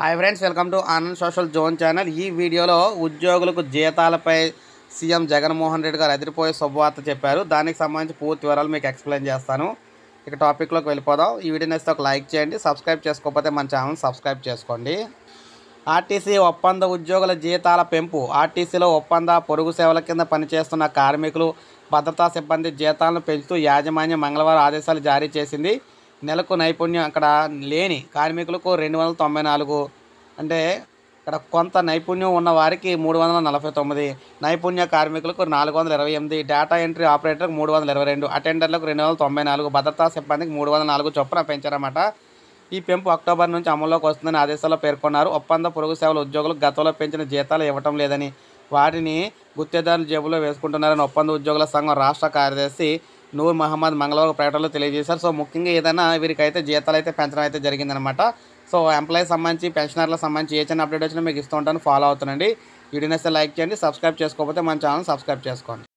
hi friends welcome to Anand social zone channel ఈ వీడియోలో ఉద్యోగులకు జీతాలపై సీఎం జగన్మోహన్ రెడ్డి గారు అదిరిపోయే శుభవార్త చెప్పారు దానికి సంబంధించి పూర్తి వివరాలు మీకు ఎక్స్ప్లెయిన్ చేస్తాను ఇక టాపిక్లోకి వెళ్ళిపోదాం ఈ వీడియో నేస్తే ఒక లైక్ చేయండి సబ్స్క్రైబ్ చేసుకోకపోతే మన ఛానల్ సబ్స్క్రైబ్ చేసుకోండి ఆర్టీసీ ఒప్పంద ఉద్యోగుల జీతాల పెంపు ఆర్టీసీలో ఒప్పంద పొరుగు సేవల కింద పనిచేస్తున్న కార్మికులు భద్రతా సిబ్బంది జీతాలను పెంచుతూ యాజమాన్యం మంగళవారం ఆదేశాలు జారీ చేసింది నెలకు నైపుణ్యం అక్కడ లేని కార్మికులకు రెండు వందల తొంభై నాలుగు అంటే ఇక్కడ కొంత నైపుణ్యం ఉన్న వారికి మూడు వందల నలభై తొమ్మిది నైపుణ్య కార్మికులకు నాలుగు వందల ఇరవై ఎనిమిది డేటా ఎంట్రీ ఆపరేటర్కి మూడు వందల ఇరవై రెండు అటెండర్లకు రెండు వందల తొంభై నాలుగు భద్రతా సిబ్బందికి మూడు వందల నాలుగు చొప్పున పెంచారన్నమాట ఈ పెంపు అక్టోబర్ నుంచి అమల్లోకి వస్తుందని ఆదేశాల్లో పేర్కొన్నారు ఒప్పంద పొరుగు సేవల ఉద్యోగులకు గతంలో పెంచిన జీతాలు ఇవ్వటం లేదని వాటిని గుత్తేదారుల జేబులో వేసుకుంటున్నారని ఒప్పంద ఉద్యోగుల సంఘం రాష్ట్ర కార్యదర్శి నూర్ మహమ్మద్ మంగళవారం ప్రకటనలో తెలియజేశారు సో ముఖ్యంగా ఏదైనా వీరికైతే జీతాలు అయితే పెంచడం అయితే జరిగిందనమాట సో ఎంప్లాయీస్ సంబంధించి పెన్షనర్ల సంబంధించి ఏ చిన్న అప్డేట్ వచ్చినా మీకు ఇస్తూ ఉంటాను ఫాలో అవుతానండి వీడియోని లైక్ చేయండి సబ్స్క్రైబ్ చేసుకోకపోతే మన ఛానల్ సబ్స్క్రైబ్ చేసుకోండి